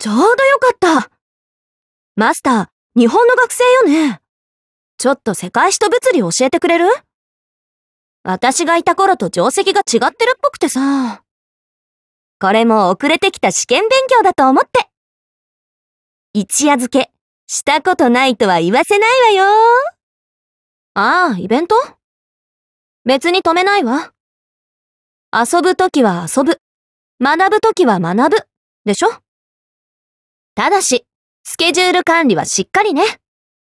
ちょうどよかった。マスター、日本の学生よね。ちょっと世界史と物理教えてくれる私がいた頃と定石が違ってるっぽくてさ。これも遅れてきた試験勉強だと思って。一夜漬け、したことないとは言わせないわよ。ああ、イベント別に止めないわ。遊ぶときは遊ぶ。学ぶときは学ぶ。でしょただし、スケジュール管理はしっかりね。